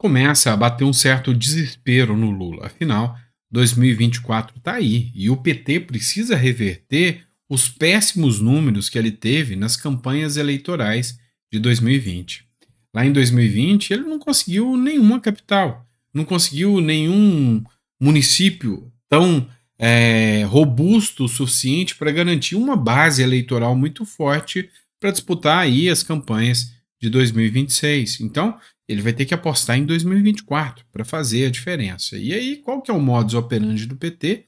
começa a bater um certo desespero no Lula. Afinal, 2024 está aí e o PT precisa reverter os péssimos números que ele teve nas campanhas eleitorais de 2020. Lá em 2020, ele não conseguiu nenhuma capital, não conseguiu nenhum município tão é, robusto o suficiente para garantir uma base eleitoral muito forte para disputar aí as campanhas de 2026. Então, ele vai ter que apostar em 2024 para fazer a diferença. E aí, qual que é o modus operandi do PT?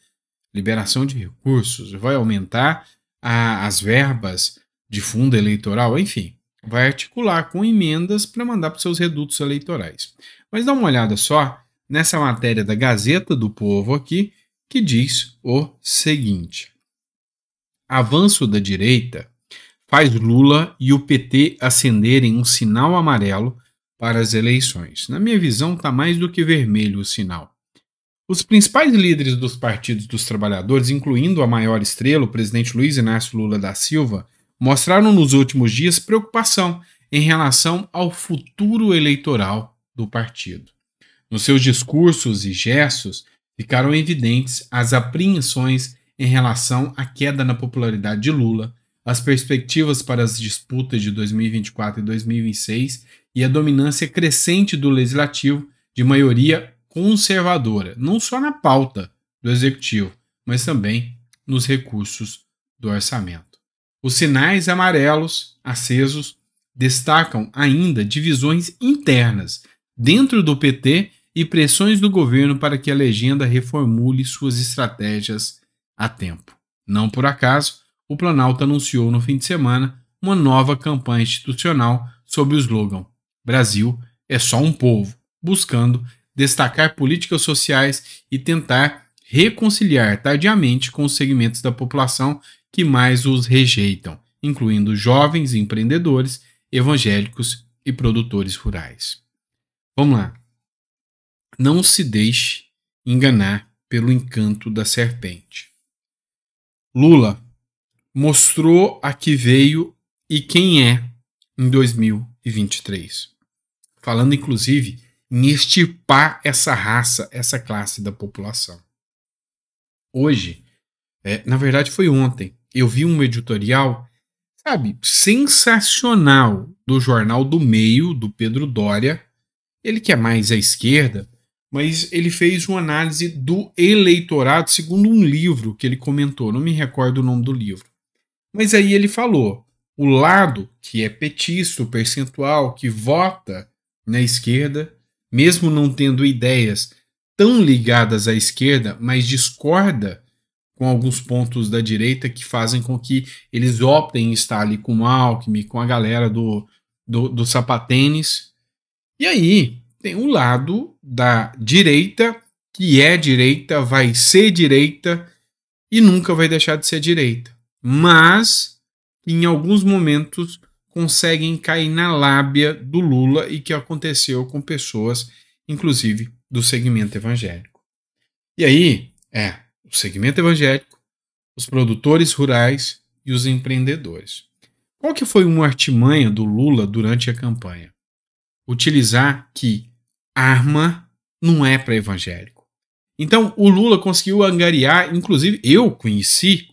Liberação de recursos, vai aumentar a, as verbas de fundo eleitoral, enfim, vai articular com emendas para mandar para seus redutos eleitorais. Mas dá uma olhada só nessa matéria da Gazeta do Povo aqui, que diz o seguinte: Avanço da direita faz Lula e o PT acenderem um sinal amarelo para as eleições. Na minha visão, está mais do que vermelho o sinal. Os principais líderes dos partidos dos trabalhadores, incluindo a maior estrela, o presidente Luiz Inácio Lula da Silva, mostraram nos últimos dias preocupação em relação ao futuro eleitoral do partido. Nos seus discursos e gestos, ficaram evidentes as apreensões em relação à queda na popularidade de Lula as perspectivas para as disputas de 2024 e 2026 e a dominância crescente do legislativo de maioria conservadora, não só na pauta do executivo, mas também nos recursos do orçamento. Os sinais amarelos acesos destacam ainda divisões internas dentro do PT e pressões do governo para que a legenda reformule suas estratégias a tempo. Não por acaso, o Planalto anunciou no fim de semana uma nova campanha institucional sob o slogan Brasil é só um povo, buscando destacar políticas sociais e tentar reconciliar tardiamente com os segmentos da população que mais os rejeitam, incluindo jovens empreendedores, evangélicos e produtores rurais. Vamos lá. Não se deixe enganar pelo encanto da serpente. Lula mostrou a que veio e quem é em 2023. Falando, inclusive, em extirpar essa raça, essa classe da população. Hoje, é, na verdade foi ontem, eu vi um editorial, sabe, sensacional do Jornal do Meio, do Pedro Dória. Ele que é mais à esquerda, mas ele fez uma análise do eleitorado segundo um livro que ele comentou, não me recordo o nome do livro. Mas aí ele falou: o lado que é petista, o percentual que vota na esquerda, mesmo não tendo ideias tão ligadas à esquerda, mas discorda com alguns pontos da direita que fazem com que eles optem em estar ali com o Alckmin, com a galera do, do, do sapatênis. E aí tem o lado da direita, que é direita, vai ser direita e nunca vai deixar de ser direita mas em alguns momentos conseguem cair na lábia do Lula e que aconteceu com pessoas, inclusive do segmento evangélico. E aí é o segmento evangélico, os produtores rurais e os empreendedores. Qual que foi uma artimanha do Lula durante a campanha? Utilizar que arma não é para evangélico. Então o Lula conseguiu angariar, inclusive eu conheci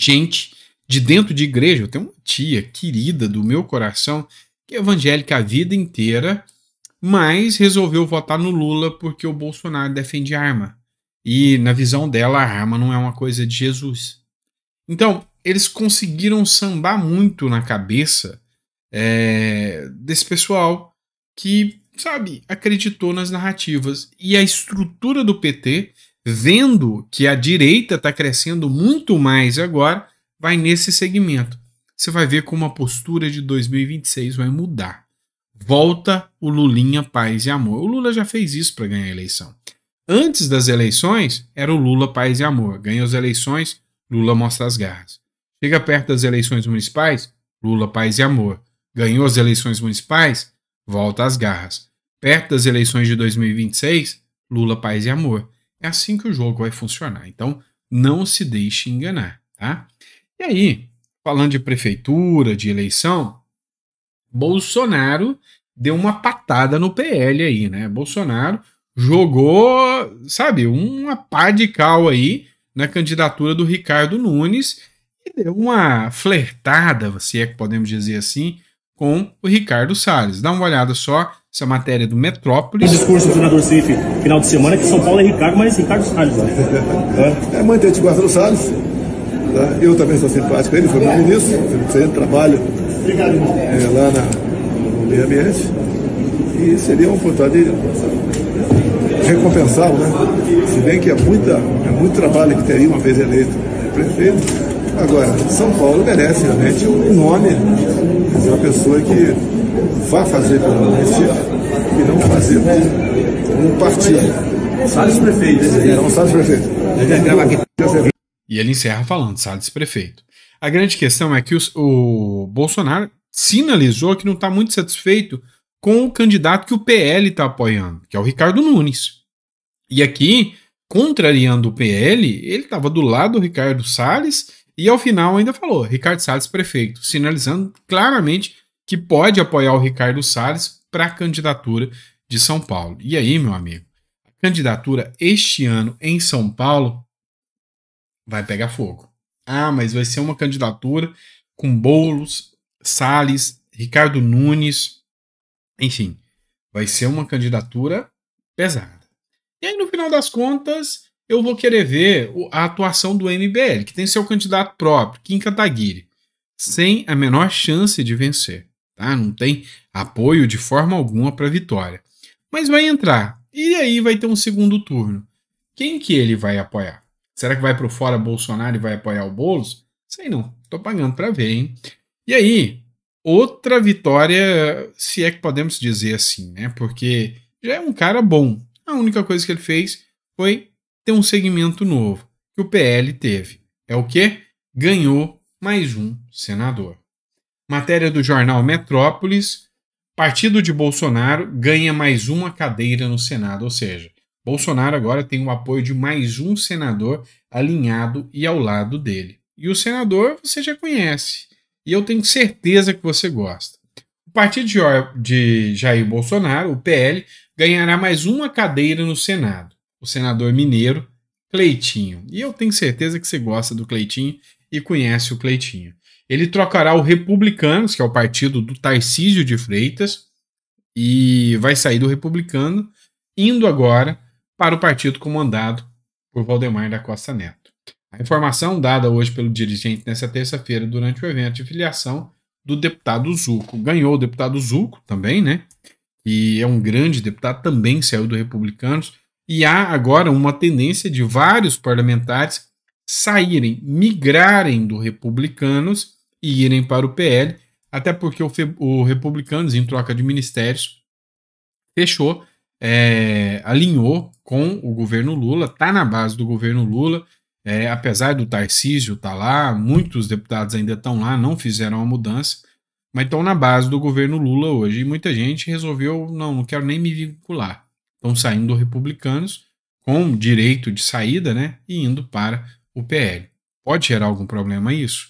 gente de dentro de igreja. Eu tenho uma tia querida do meu coração que é evangélica a vida inteira, mas resolveu votar no Lula porque o Bolsonaro defende arma. E na visão dela, a arma não é uma coisa de Jesus. Então, eles conseguiram sambar muito na cabeça é, desse pessoal que, sabe, acreditou nas narrativas. E a estrutura do PT vendo que a direita está crescendo muito mais agora, vai nesse segmento. Você vai ver como a postura de 2026 vai mudar. Volta o Lulinha Paz e Amor. O Lula já fez isso para ganhar a eleição. Antes das eleições, era o Lula Paz e Amor. Ganha as eleições, Lula mostra as garras. Chega perto das eleições municipais, Lula Paz e Amor. Ganhou as eleições municipais, volta às garras. Perto das eleições de 2026, Lula Paz e Amor. É assim que o jogo vai funcionar. Então, não se deixe enganar, tá? E aí, falando de prefeitura, de eleição, Bolsonaro deu uma patada no PL aí, né? Bolsonaro jogou, sabe, uma pá de cal aí na candidatura do Ricardo Nunes e deu uma flertada, se é que podemos dizer assim, com o Ricardo Salles. Dá uma olhada só essa é matéria do Metrópolis. O discurso do senador Cif, final de semana, que São Paulo é Ricardo, mas é Ricardo Salles. Né? é, é mãe a gente gosta Salles. Né? Eu também sou simpático a ele, foi meu ministro, eu trabalho é, lá na, no meio ambiente. E seria uma oportunidade recompensá-lo, né? Se bem que é, muita, é muito trabalho que teria uma vez eleito prefeito. Agora, São Paulo merece realmente um nome, né? uma pessoa que vá fazer como e não fazer como um partido. Salles prefeito. Não, Salles prefeito. E ele encerra falando, Salles prefeito. A grande questão é que o Bolsonaro sinalizou que não está muito satisfeito com o candidato que o PL está apoiando, que é o Ricardo Nunes. E aqui, contrariando o PL, ele estava do lado do Ricardo Salles e ao final ainda falou Ricardo Salles prefeito, sinalizando claramente que pode apoiar o Ricardo Salles para a candidatura de São Paulo. E aí, meu amigo, a candidatura este ano em São Paulo vai pegar fogo. Ah, mas vai ser uma candidatura com Bolos, Salles, Ricardo Nunes, enfim, vai ser uma candidatura pesada. E aí, no final das contas, eu vou querer ver a atuação do MBL, que tem seu candidato próprio, Kim Kataguiri, sem a menor chance de vencer tá? Não tem apoio de forma alguma para a vitória. Mas vai entrar. E aí vai ter um segundo turno. Quem que ele vai apoiar? Será que vai para o fora Bolsonaro e vai apoiar o Boulos? Sei não. estou pagando para ver, hein? E aí, outra vitória, se é que podemos dizer assim, né? Porque já é um cara bom. A única coisa que ele fez foi ter um segmento novo que o PL teve. É o que? Ganhou mais um senador. Matéria do jornal Metrópolis: Partido de Bolsonaro ganha mais uma cadeira no Senado, ou seja, Bolsonaro agora tem o apoio de mais um senador alinhado e ao lado dele. E o senador você já conhece, e eu tenho certeza que você gosta. O partido de Jair Bolsonaro, o PL, ganhará mais uma cadeira no Senado. O senador mineiro Cleitinho. E eu tenho certeza que você gosta do Cleitinho e conhece o Cleitinho. Ele trocará o Republicanos, que é o partido do Tarcísio de Freitas, e vai sair do Republicano, indo agora para o partido comandado por Valdemar da Costa Neto. A informação dada hoje pelo dirigente nessa terça-feira durante o evento de filiação do deputado Zuco. Ganhou o deputado Zuco também, né? E é um grande deputado, também saiu do Republicanos. E há agora uma tendência de vários parlamentares saírem, migrarem do Republicanos e irem para o PL, até porque o, o Republicanos, em troca de ministérios, fechou, é, alinhou com o governo Lula, está na base do governo Lula, é, apesar do Tarcísio estar tá lá, muitos deputados ainda estão lá, não fizeram a mudança, mas estão na base do governo Lula hoje. E muita gente resolveu, não, não quero nem me vincular. Estão saindo republicanos com direito de saída, né? E indo para o PL. Pode gerar algum problema isso?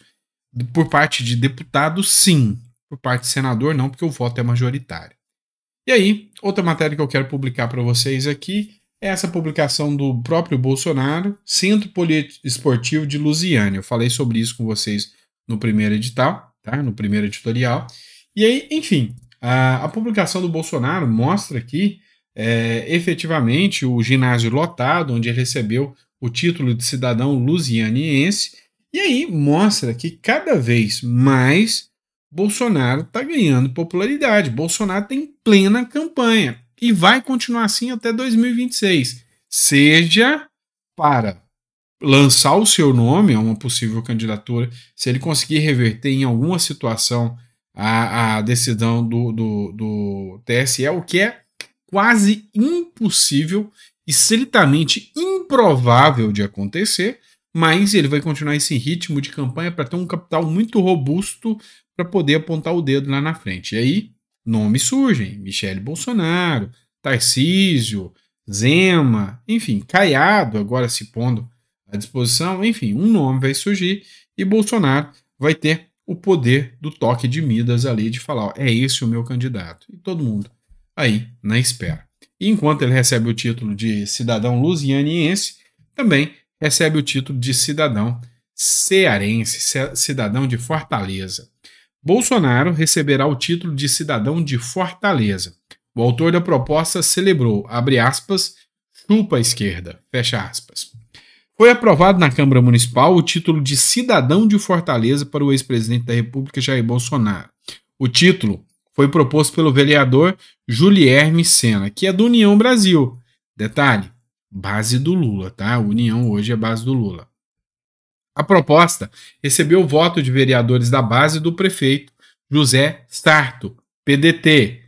Por parte de deputado, sim. Por parte de senador, não, porque o voto é majoritário. E aí, outra matéria que eu quero publicar para vocês aqui é essa publicação do próprio Bolsonaro, Centro Poliesportivo de Lusiânia. Eu falei sobre isso com vocês no primeiro edital, tá? No primeiro editorial. E aí, enfim, a, a publicação do Bolsonaro mostra aqui é, efetivamente o ginásio lotado, onde ele recebeu o título de cidadão lusianiense e aí mostra que cada vez mais Bolsonaro está ganhando popularidade. Bolsonaro tem plena campanha e vai continuar assim até 2026, seja para lançar o seu nome a uma possível candidatura, se ele conseguir reverter em alguma situação a, a decisão do, do, do TSE, é o que é quase impossível e estritamente improvável de acontecer, mas ele vai continuar esse ritmo de campanha para ter um capital muito robusto para poder apontar o dedo lá na frente. E aí, nomes surgem: Michele Bolsonaro, Tarcísio, Zema, enfim, Caiado agora se pondo à disposição, enfim, um nome vai surgir e Bolsonaro vai ter o poder do toque de Midas ali de falar: ó, é esse o meu candidato. E todo mundo aí na espera. E enquanto ele recebe o título de cidadão lusianiense, também recebe o título de cidadão cearense, cidadão de Fortaleza. Bolsonaro receberá o título de cidadão de Fortaleza. O autor da proposta celebrou, abre aspas, chupa a esquerda, fecha aspas. Foi aprovado na Câmara Municipal o título de cidadão de Fortaleza para o ex-presidente da República Jair Bolsonaro. O título foi proposto pelo vereador Julierme Sena, que é do União Brasil. Detalhe: base do Lula, tá? A União hoje é base do Lula. A proposta recebeu o voto de vereadores da base do prefeito José Sarto, PDT.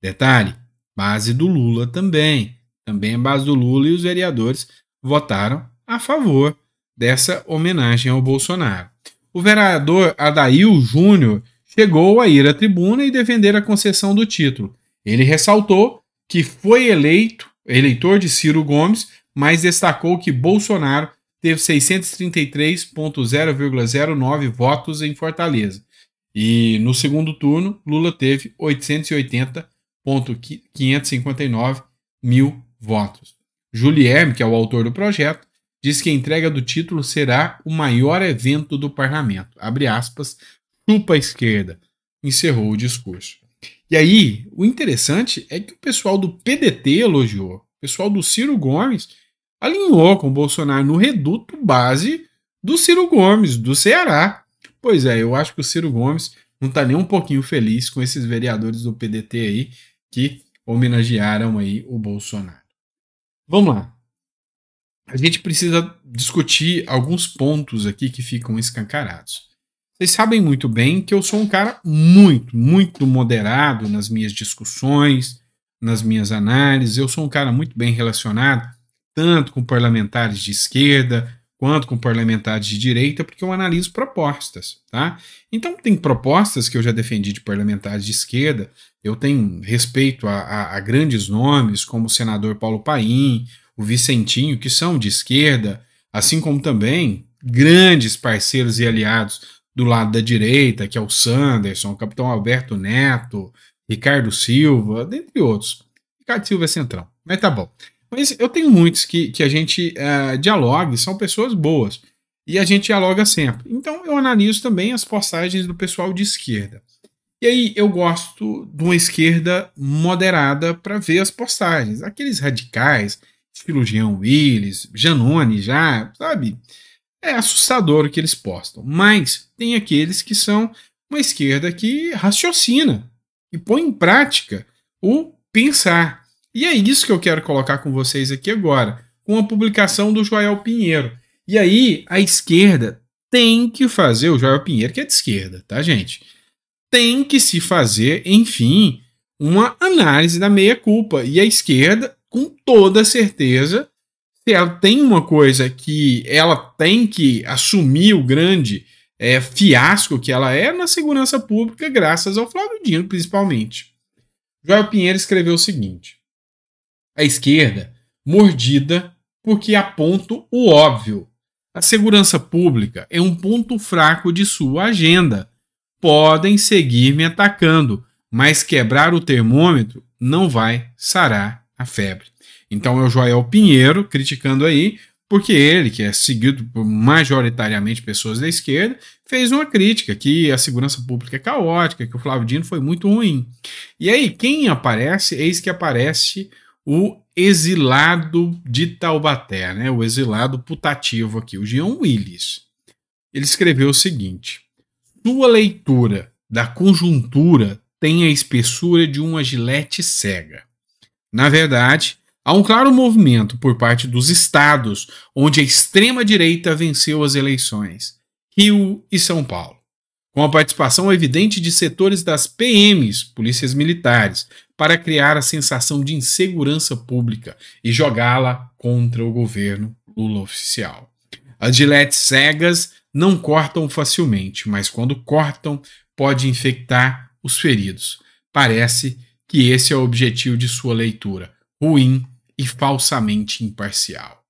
Detalhe, base do Lula também. Também é base do Lula e os vereadores votaram a favor dessa homenagem ao Bolsonaro. O vereador Adail Júnior chegou a ir à tribuna e defender a concessão do título. Ele ressaltou que foi eleito eleitor de Ciro Gomes, mas destacou que Bolsonaro teve 633,0,09 votos em Fortaleza. E no segundo turno, Lula teve 880,559 mil votos. Julierme, que é o autor do projeto, diz que a entrega do título será o maior evento do parlamento. Abre aspas, chupa a esquerda. Encerrou o discurso. E aí, o interessante é que o pessoal do PDT elogiou, o pessoal do Ciro Gomes alinhou com o Bolsonaro no reduto base do Ciro Gomes, do Ceará. Pois é, eu acho que o Ciro Gomes não está nem um pouquinho feliz com esses vereadores do PDT aí que homenagearam aí o Bolsonaro. Vamos lá. A gente precisa discutir alguns pontos aqui que ficam escancarados. Vocês sabem muito bem que eu sou um cara muito, muito moderado nas minhas discussões, nas minhas análises. Eu sou um cara muito bem relacionado, tanto com parlamentares de esquerda quanto com parlamentares de direita, porque eu analiso propostas, tá? Então tem propostas que eu já defendi de parlamentares de esquerda. Eu tenho respeito a, a, a grandes nomes como o senador Paulo Paim, o Vicentinho, que são de esquerda, assim como também grandes parceiros e aliados do lado da direita, que é o Sanderson, o capitão Alberto Neto, Ricardo Silva, dentre outros. Ricardo Silva é central, mas tá bom. Mas eu tenho muitos que, que a gente uh, eh, dialoga, são pessoas boas, e a gente dialoga sempre. Então eu analiso também as postagens do pessoal de esquerda. E aí eu gosto de uma esquerda moderada para ver as postagens. Aqueles radicais, estilo Jean Willis, Janone já, sabe? é assustador o que eles postam. Mas tem aqueles que são uma esquerda que raciocina e põe em prática o pensar. E é isso que eu quero colocar com vocês aqui agora, com a publicação do Joel Pinheiro. E aí, a esquerda tem que fazer, o Joel Pinheiro que é de esquerda, tá, gente? Tem que se fazer, enfim, uma análise da meia-culpa. E a esquerda, com toda certeza, ela tem uma coisa que ela tem que assumir o grande é, fiasco que ela é na segurança pública, graças ao Flávio Dino, principalmente. Joel Pinheiro escreveu o seguinte: a esquerda mordida porque aponta o óbvio. A segurança pública é um ponto fraco de sua agenda. Podem seguir me atacando, mas quebrar o termômetro não vai sarar a febre. Então é o Joel Pinheiro criticando aí, porque ele, que é seguido por majoritariamente pessoas da esquerda, fez uma crítica que a segurança pública é caótica, que o Flávio Dino foi muito ruim. E aí, quem aparece? Eis que aparece o exilado de Taubaté, né? o exilado putativo aqui, o Jean Willis. Ele escreveu o seguinte: sua leitura da conjuntura tem a espessura de uma gilete cega. Na verdade, Há um claro movimento por parte dos estados onde a extrema-direita venceu as eleições, Rio e São Paulo, com a participação evidente de setores das PMs, polícias militares, para criar a sensação de insegurança pública e jogá-la contra o governo Lula oficial. As giletes cegas não cortam facilmente, mas quando cortam, pode infectar os feridos. Parece que esse é o objetivo de sua leitura. Ruim e falsamente imparcial.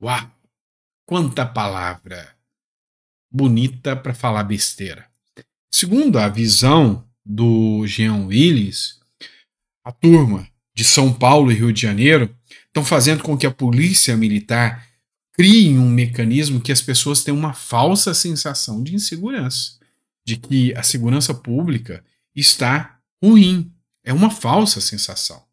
Uau! Quanta palavra! Bonita para falar besteira. Segundo a visão do Jean Willis, a turma de São Paulo e Rio de Janeiro estão fazendo com que a polícia militar crie um mecanismo que as pessoas tenham uma falsa sensação de insegurança, de que a segurança pública está ruim. É uma falsa sensação.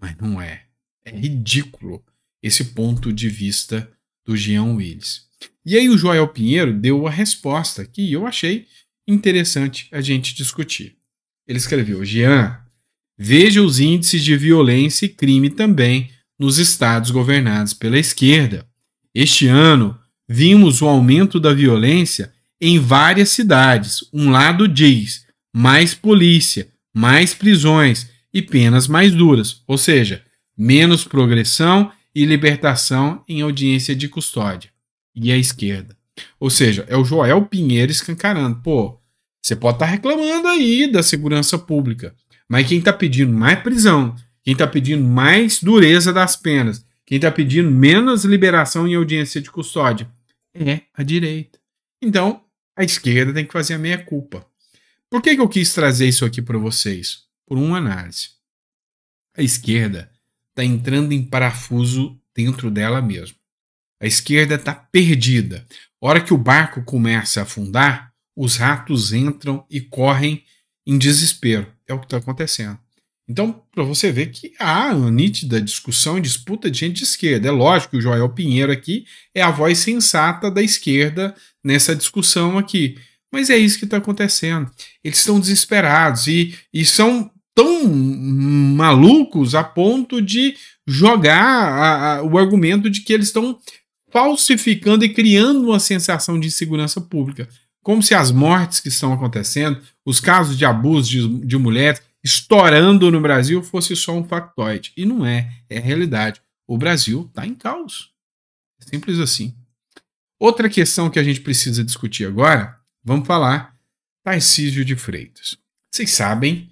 Mas não é. É ridículo esse ponto de vista do Jean Willis. E aí o Joel Pinheiro deu a resposta que eu achei interessante a gente discutir. Ele escreveu: Jean, veja os índices de violência e crime também nos estados governados pela esquerda. Este ano, vimos o aumento da violência em várias cidades. Um lado diz mais polícia, mais prisões e penas mais duras, ou seja, menos progressão e libertação em audiência de custódia. E a esquerda. Ou seja, é o Joel Pinheiro escancarando. Pô, você pode estar tá reclamando aí da segurança pública, mas quem está pedindo mais prisão, quem está pedindo mais dureza das penas, quem está pedindo menos liberação em audiência de custódia é a direita. Então, a esquerda tem que fazer a meia-culpa. Por que, que eu quis trazer isso aqui para vocês? Por uma análise. A esquerda está entrando em parafuso dentro dela mesma. A esquerda está perdida. hora que o barco começa a afundar, os ratos entram e correm em desespero. É o que está acontecendo. Então, para você ver que há uma nítida discussão e disputa de gente de esquerda. É lógico que o Joel Pinheiro aqui é a voz sensata da esquerda nessa discussão aqui. Mas é isso que está acontecendo. Eles estão desesperados e, e são tão malucos a ponto de jogar a, a, o argumento de que eles estão falsificando e criando uma sensação de insegurança pública. Como se as mortes que estão acontecendo, os casos de abuso de, de mulheres estourando no Brasil fosse só um factoide. E não é, é realidade. O Brasil está em caos. É simples assim. Outra questão que a gente precisa discutir agora, vamos falar Tarcísio de Freitas. Vocês sabem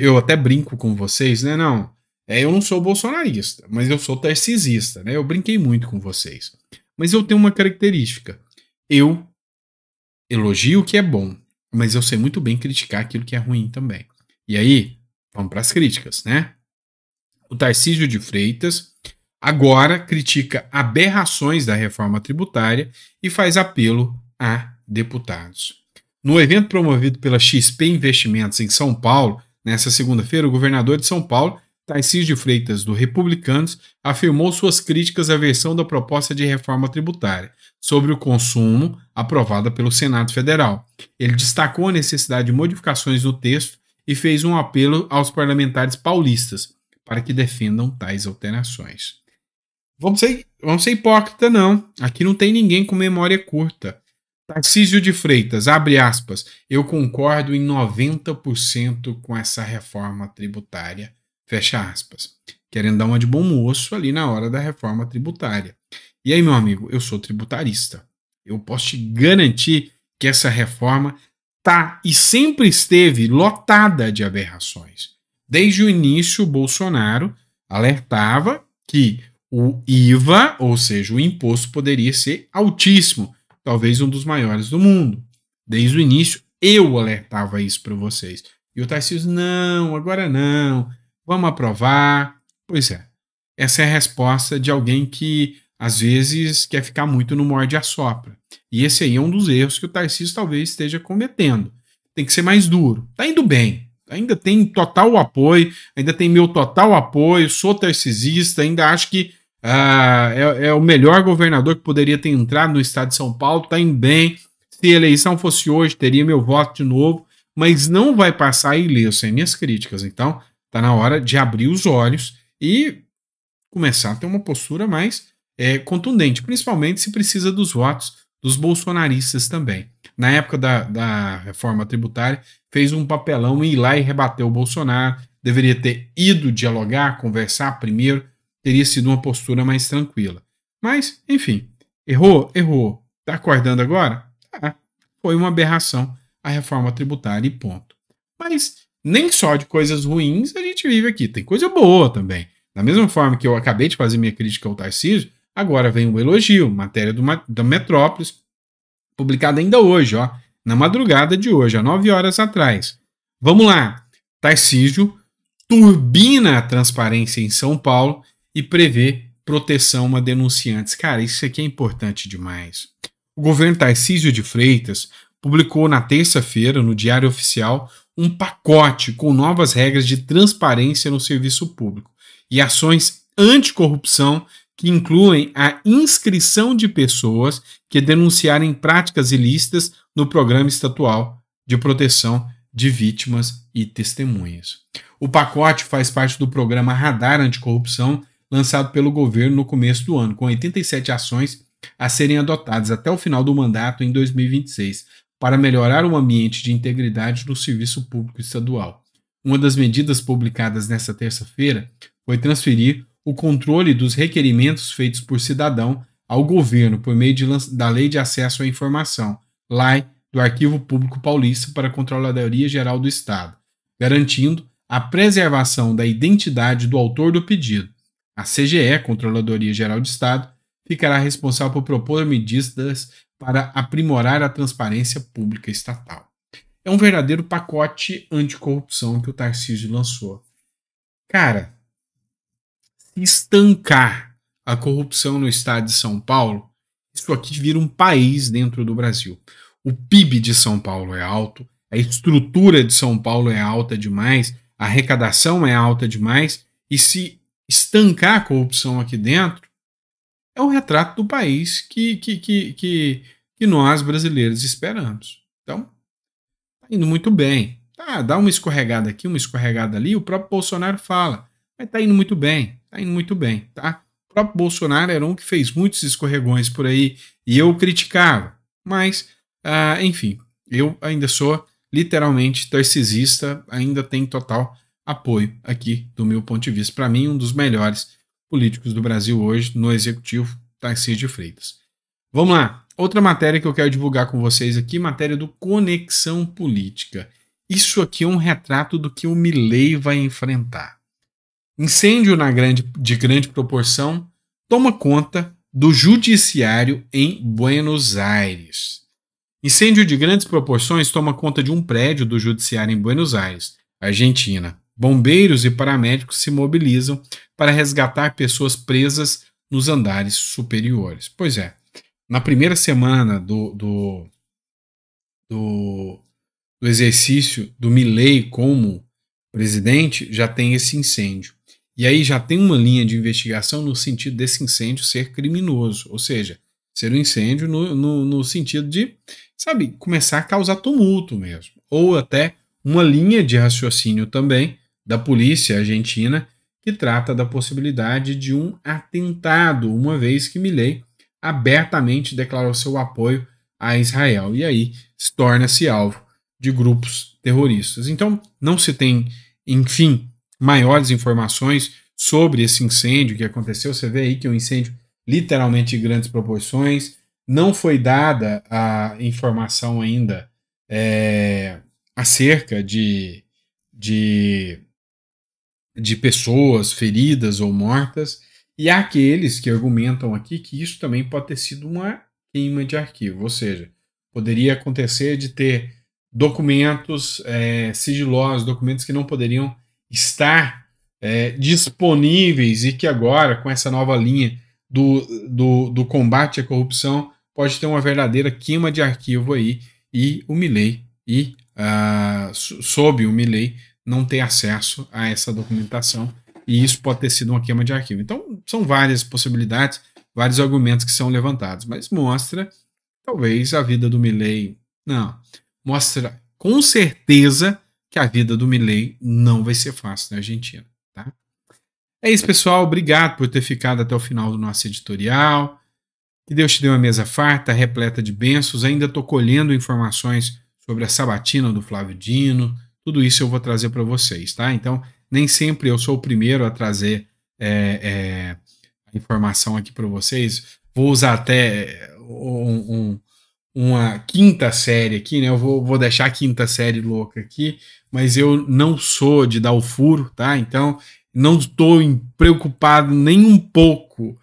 eu até brinco com vocês, né? Não, é, eu não sou bolsonarista, mas eu sou tarcisista, né? Eu brinquei muito com vocês. Mas eu tenho uma característica. Eu elogio o que é bom, mas eu sei muito bem criticar aquilo que é ruim também. E aí, vamos para as críticas, né? O Tarcísio de Freitas agora critica aberrações da reforma tributária e faz apelo a deputados. No evento promovido pela XP Investimentos em São Paulo, nesta segunda-feira, o governador de São Paulo, Tarcísio de Freitas, do Republicanos, afirmou suas críticas à versão da proposta de reforma tributária sobre o consumo aprovada pelo Senado Federal. Ele destacou a necessidade de modificações no texto e fez um apelo aos parlamentares paulistas para que defendam tais alterações. Vamos ser, vamos ser hipócrita, não. Aqui não tem ninguém com memória curta. Tarcísio de Freitas, abre aspas, eu concordo em 90% com essa reforma tributária, fecha aspas. Querendo dar uma de bom moço ali na hora da reforma tributária. E aí, meu amigo, eu sou tributarista. Eu posso te garantir que essa reforma tá e sempre esteve lotada de aberrações. Desde o início, o Bolsonaro alertava que o IVA, ou seja, o imposto, poderia ser altíssimo talvez um dos maiores do mundo. Desde o início eu alertava isso para vocês. E o Tarcísio, não, agora não, vamos aprovar. Pois é, essa é a resposta de alguém que às vezes quer ficar muito no morde a sopra. E esse aí é um dos erros que o Tarcísio talvez esteja cometendo. Tem que ser mais duro. Tá indo bem. Ainda tem total apoio, ainda tem meu total apoio, sou tarcisista, ainda acho que ah, é, é, o melhor governador que poderia ter entrado no estado de São Paulo, está em bem. Se a eleição fosse hoje, teria meu voto de novo, mas não vai passar ileso, sem minhas críticas. Então, está na hora de abrir os olhos e começar a ter uma postura mais é, contundente, principalmente se precisa dos votos dos bolsonaristas também. Na época da, da reforma tributária, fez um papelão em ir lá e rebater o Bolsonaro, deveria ter ido dialogar, conversar primeiro teria sido uma postura mais tranquila. Mas, enfim, errou, errou. Está acordando agora? Ah, foi uma aberração a reforma tributária e ponto. Mas nem só de coisas ruins a gente vive aqui, tem coisa boa também. Da mesma forma que eu acabei de fazer minha crítica ao Tarcísio, agora vem um elogio, matéria do, da Metrópolis, publicada ainda hoje, ó, na madrugada de hoje, há nove horas atrás. Vamos lá. Tarcísio turbina a transparência em São Paulo e prevê proteção a denunciantes. Cara, isso aqui é importante demais. O governo Tarcísio de Freitas publicou na terça-feira, no Diário Oficial, um pacote com novas regras de transparência no serviço público e ações anticorrupção que incluem a inscrição de pessoas que denunciarem práticas ilícitas no programa estatual de proteção de vítimas e testemunhas. O pacote faz parte do programa Radar Anticorrupção, lançado pelo governo no começo do ano, com 87 ações a serem adotadas até o final do mandato em 2026, para melhorar o ambiente de integridade no serviço público estadual. Uma das medidas publicadas nesta terça-feira foi transferir o controle dos requerimentos feitos por cidadão ao governo por meio da Lei de Acesso à Informação, LAI, do Arquivo Público Paulista para a Controladoria Geral do Estado, garantindo a preservação da identidade do autor do pedido, a CGE, Controladoria Geral de Estado, ficará responsável por propor medidas para aprimorar a transparência pública estatal. É um verdadeiro pacote anticorrupção que o Tarcísio lançou. Cara, se estancar a corrupção no estado de São Paulo, isso aqui vira um país dentro do Brasil. O PIB de São Paulo é alto, a estrutura de São Paulo é alta demais, a arrecadação é alta demais, e se estancar a corrupção aqui dentro, é o retrato do país que, que, que, que, que nós brasileiros esperamos. Então, tá indo muito bem. Tá, dá uma escorregada aqui, uma escorregada ali, o próprio Bolsonaro fala, mas tá indo muito bem, tá indo muito bem, tá? O próprio Bolsonaro era um que fez muitos escorregões por aí e eu criticava, mas, ah, enfim, eu ainda sou literalmente tarcisista, ainda tem total apoio aqui, do meu ponto de vista. Para mim, um dos melhores políticos do Brasil hoje no executivo, Tarcísio de Freitas. Vamos lá. Outra matéria que eu quero divulgar com vocês aqui, matéria do Conexão Política. Isso aqui é um retrato do que o Milley vai enfrentar. Incêndio na grande, de grande proporção toma conta do judiciário em Buenos Aires. Incêndio de grandes proporções toma conta de um prédio do judiciário em Buenos Aires, Argentina. Bombeiros e paramédicos se mobilizam para resgatar pessoas presas nos andares superiores. Pois é, na primeira semana do, do, do, do exercício do Milley como presidente, já tem esse incêndio. E aí já tem uma linha de investigação no sentido desse incêndio ser criminoso, ou seja, ser um incêndio no, no, no, sentido de, sabe, começar a causar tumulto mesmo. Ou até uma linha de raciocínio também da polícia argentina, que trata da possibilidade de um atentado, uma vez que Milley abertamente declarou seu apoio a Israel e aí se torna-se alvo de grupos terroristas. Então, não se tem, enfim, maiores informações sobre esse incêndio que aconteceu. Você vê aí que é um incêndio literalmente de grandes proporções. Não foi dada a informação ainda é, acerca de, de de pessoas feridas ou mortas, e há aqueles que argumentam aqui que isso também pode ter sido uma queima de arquivo, ou seja, poderia acontecer de ter documentos é, sigilosos, documentos que não poderiam estar é, disponíveis e que agora, com essa nova linha do, do, do combate à corrupção, pode ter uma verdadeira queima de arquivo aí e o Milley e uh, sob o Milley não ter acesso a essa documentação e isso pode ter sido uma queima de arquivo. Então, são várias possibilidades, vários argumentos que são levantados, mas mostra, talvez, a vida do Milley. Não, mostra com certeza que a vida do Milley não vai ser fácil na Argentina. Tá? É isso, pessoal. Obrigado por ter ficado até o final do nosso editorial. Que Deus te dê uma mesa farta, repleta de bênçãos. Ainda estou colhendo informações sobre a sabatina do Flávio Dino, tudo isso eu vou trazer para vocês, tá? Então, nem sempre eu sou o primeiro a trazer é, é, a informação aqui para vocês. Vou usar até é, um, um, uma quinta série aqui, né? Eu vou, vou deixar a quinta série louca aqui, mas eu não sou de dar o furo, tá? Então, não estou preocupado nem um pouco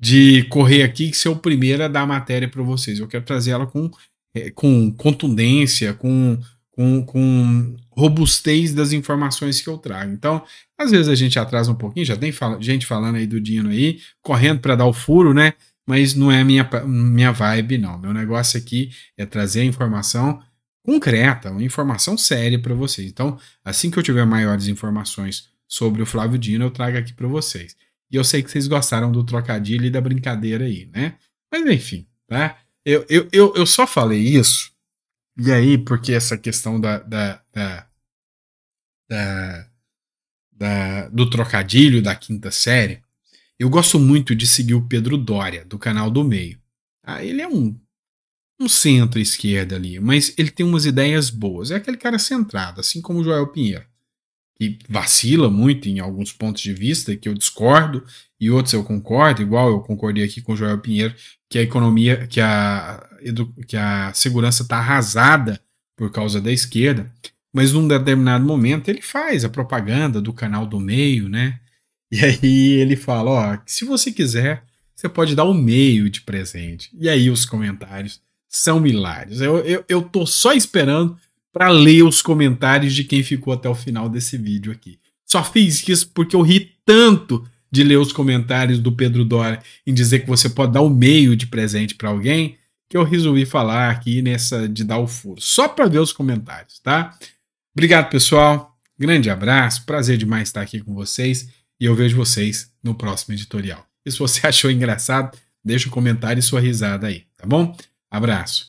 de correr aqui que ser o primeiro a dar a matéria para vocês. Eu quero trazer ela com, é, com contundência, com com, com robustez das informações que eu trago. Então, às vezes a gente atrasa um pouquinho, já tem fala, gente falando aí do Dino aí, correndo para dar o furo, né? Mas não é minha, minha vibe, não. Meu negócio aqui é trazer a informação concreta, uma informação séria para vocês. Então, assim que eu tiver maiores informações sobre o Flávio Dino, eu trago aqui para vocês. E eu sei que vocês gostaram do trocadilho e da brincadeira aí, né? Mas enfim, tá? Eu, eu, eu, eu só falei isso e aí, porque essa questão da, da, da, da, da do trocadilho da quinta série, eu gosto muito de seguir o Pedro Dória, do canal do Meio. Ah, ele é um, um centro-esquerda ali, mas ele tem umas ideias boas. É aquele cara centrado, assim como o Joel Pinheiro que vacila muito em alguns pontos de vista, que eu discordo, e outros eu concordo, igual eu concordei aqui com o Joel Pinheiro, que a economia, que a, que a segurança está arrasada por causa da esquerda, mas num determinado momento ele faz a propaganda do canal do meio, né? E aí ele fala, ó, se você quiser, você pode dar o um meio de presente. E aí os comentários são milagres. Eu, eu, eu tô só esperando para ler os comentários de quem ficou até o final desse vídeo aqui. Só fiz isso porque eu ri tanto de ler os comentários do Pedro Dória em dizer que você pode dar o meio de presente para alguém, que eu resolvi falar aqui nessa de dar o furo. Só para ver os comentários, tá? Obrigado, pessoal. Grande abraço. Prazer demais estar aqui com vocês e eu vejo vocês no próximo editorial. E se você achou engraçado, deixa um comentário e sua risada aí, tá bom? Abraço.